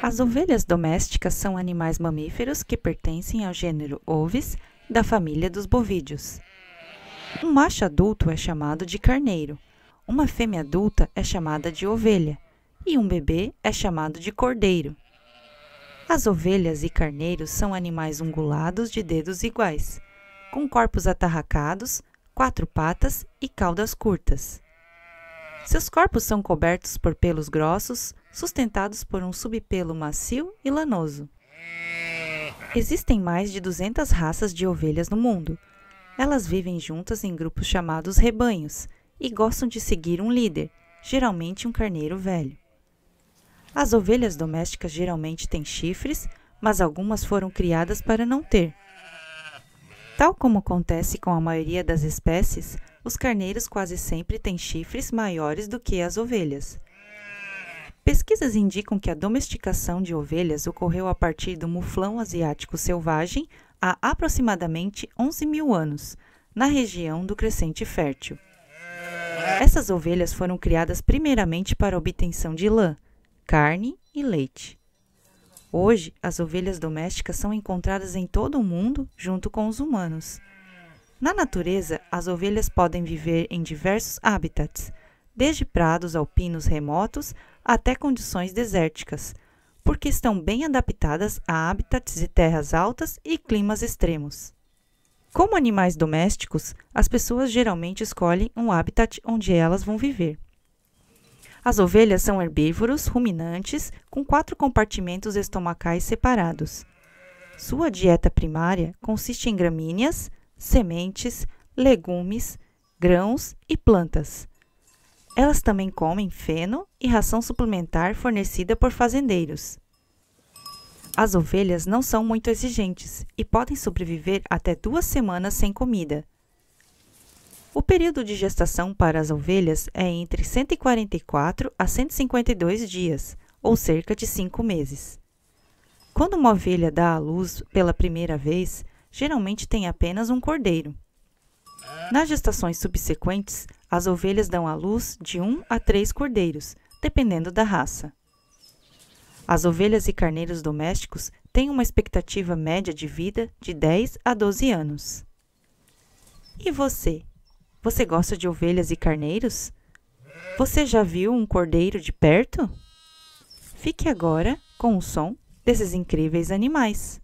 As ovelhas domésticas são animais mamíferos que pertencem ao gênero ovis da família dos bovídeos. Um macho adulto é chamado de carneiro, uma fêmea adulta é chamada de ovelha e um bebê é chamado de cordeiro. As ovelhas e carneiros são animais ungulados de dedos iguais, com corpos atarracados, quatro patas e caudas curtas. Seus corpos são cobertos por pelos grossos, sustentados por um subpelo macio e lanoso. Existem mais de 200 raças de ovelhas no mundo. Elas vivem juntas em grupos chamados rebanhos e gostam de seguir um líder, geralmente um carneiro velho. As ovelhas domésticas geralmente têm chifres, mas algumas foram criadas para não ter. Tal como acontece com a maioria das espécies, os carneiros quase sempre têm chifres maiores do que as ovelhas. Pesquisas indicam que a domesticação de ovelhas ocorreu a partir do muflão asiático selvagem há aproximadamente 11 mil anos, na região do Crescente Fértil. Essas ovelhas foram criadas primeiramente para a obtenção de lã, carne e leite. Hoje, as ovelhas domésticas são encontradas em todo o mundo junto com os humanos. Na natureza, as ovelhas podem viver em diversos habitats, desde prados alpinos remotos até condições desérticas, porque estão bem adaptadas a habitats de terras altas e climas extremos. Como animais domésticos, as pessoas geralmente escolhem um habitat onde elas vão viver. As ovelhas são herbívoros ruminantes com quatro compartimentos estomacais separados. Sua dieta primária consiste em gramíneas, sementes, legumes, grãos e plantas. Elas também comem feno e ração suplementar fornecida por fazendeiros. As ovelhas não são muito exigentes e podem sobreviver até duas semanas sem comida. O período de gestação para as ovelhas é entre 144 a 152 dias, ou cerca de 5 meses. Quando uma ovelha dá à luz pela primeira vez, geralmente tem apenas um cordeiro. Nas gestações subsequentes, as ovelhas dão à luz de um a três cordeiros, dependendo da raça. As ovelhas e carneiros domésticos têm uma expectativa média de vida de 10 a 12 anos. E você? Você gosta de ovelhas e carneiros? Você já viu um cordeiro de perto? Fique agora com o som desses incríveis animais.